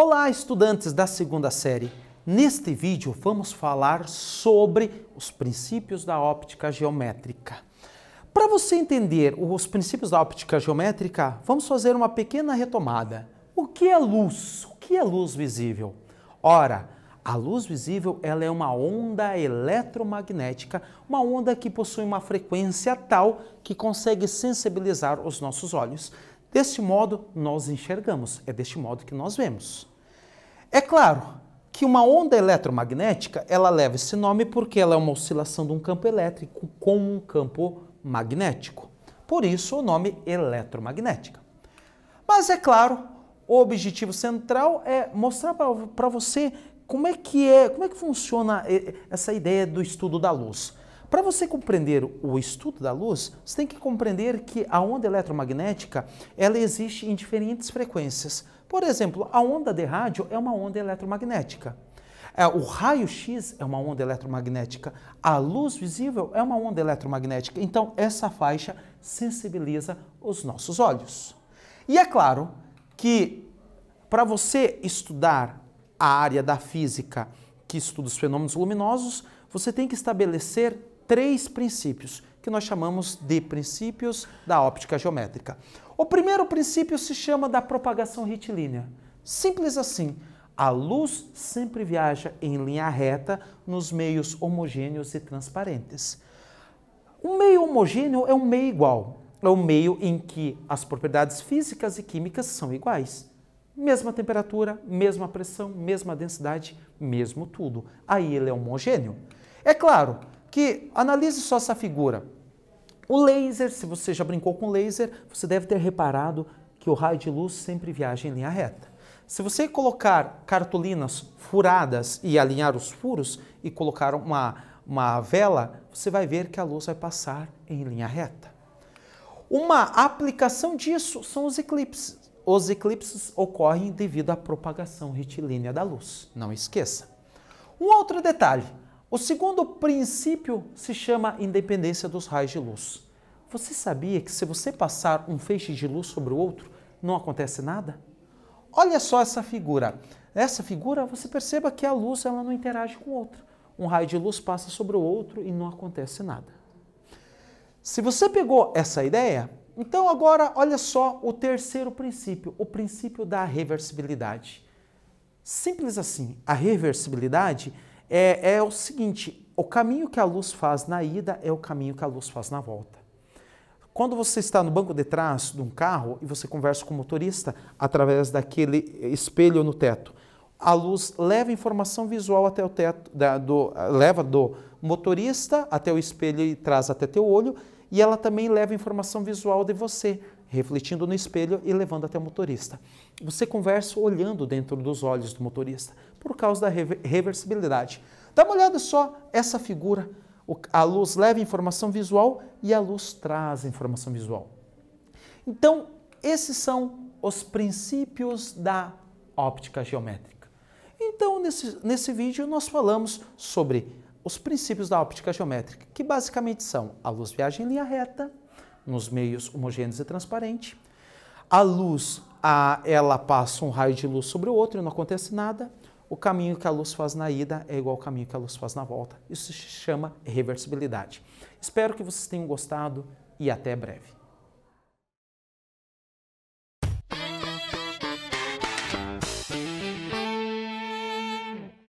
Olá, estudantes da segunda série! Neste vídeo vamos falar sobre os princípios da óptica geométrica. Para você entender os princípios da óptica geométrica, vamos fazer uma pequena retomada. O que é luz? O que é luz visível? Ora, a luz visível ela é uma onda eletromagnética, uma onda que possui uma frequência tal que consegue sensibilizar os nossos olhos. Deste modo, nós enxergamos, é deste modo que nós vemos. É claro que uma onda eletromagnética, ela leva esse nome porque ela é uma oscilação de um campo elétrico com um campo magnético. Por isso o nome eletromagnética. Mas é claro, o objetivo central é mostrar para você como é que é, como é que funciona essa ideia do estudo da luz. Para você compreender o estudo da luz, você tem que compreender que a onda eletromagnética ela existe em diferentes frequências. Por exemplo, a onda de rádio é uma onda eletromagnética. É, o raio-x é uma onda eletromagnética. A luz visível é uma onda eletromagnética. Então, essa faixa sensibiliza os nossos olhos. E é claro que para você estudar a área da física que estuda os fenômenos luminosos, você tem que estabelecer três princípios que nós chamamos de princípios da óptica geométrica. O primeiro princípio se chama da propagação retilínea. Simples assim, a luz sempre viaja em linha reta nos meios homogêneos e transparentes. Um meio homogêneo é um meio igual, é um meio em que as propriedades físicas e químicas são iguais. Mesma temperatura, mesma pressão, mesma densidade, mesmo tudo. Aí ele é homogêneo. É claro que analise só essa figura. O laser, se você já brincou com laser, você deve ter reparado que o raio de luz sempre viaja em linha reta. Se você colocar cartolinas furadas e alinhar os furos e colocar uma, uma vela, você vai ver que a luz vai passar em linha reta. Uma aplicação disso são os eclipses. Os eclipses ocorrem devido à propagação retilínea da luz, não esqueça. Um outro detalhe, o segundo princípio se chama independência dos raios de luz. Você sabia que se você passar um feixe de luz sobre o outro, não acontece nada? Olha só essa figura. Essa figura, você perceba que a luz ela não interage com o outro. Um raio de luz passa sobre o outro e não acontece nada. Se você pegou essa ideia, então agora olha só o terceiro princípio, o princípio da reversibilidade. Simples assim, a reversibilidade é, é o seguinte: o caminho que a luz faz na ida é o caminho que a luz faz na volta. Quando você está no banco de trás de um carro e você conversa com o motorista através daquele espelho no teto, a luz leva informação visual até o teto, da, do, leva do motorista até o espelho e traz até teu olho, e ela também leva informação visual de você refletindo no espelho e levando até o motorista. Você conversa olhando dentro dos olhos do motorista, por causa da reversibilidade. Dá uma olhada só essa figura. A luz leva informação visual e a luz traz informação visual. Então, esses são os princípios da óptica geométrica. Então, nesse, nesse vídeo, nós falamos sobre os princípios da óptica geométrica, que basicamente são a luz viaja em linha reta, nos meios homogêneos e transparente. A luz, a, ela passa um raio de luz sobre o outro e não acontece nada. O caminho que a luz faz na ida é igual ao caminho que a luz faz na volta. Isso se chama reversibilidade. Espero que vocês tenham gostado e até breve.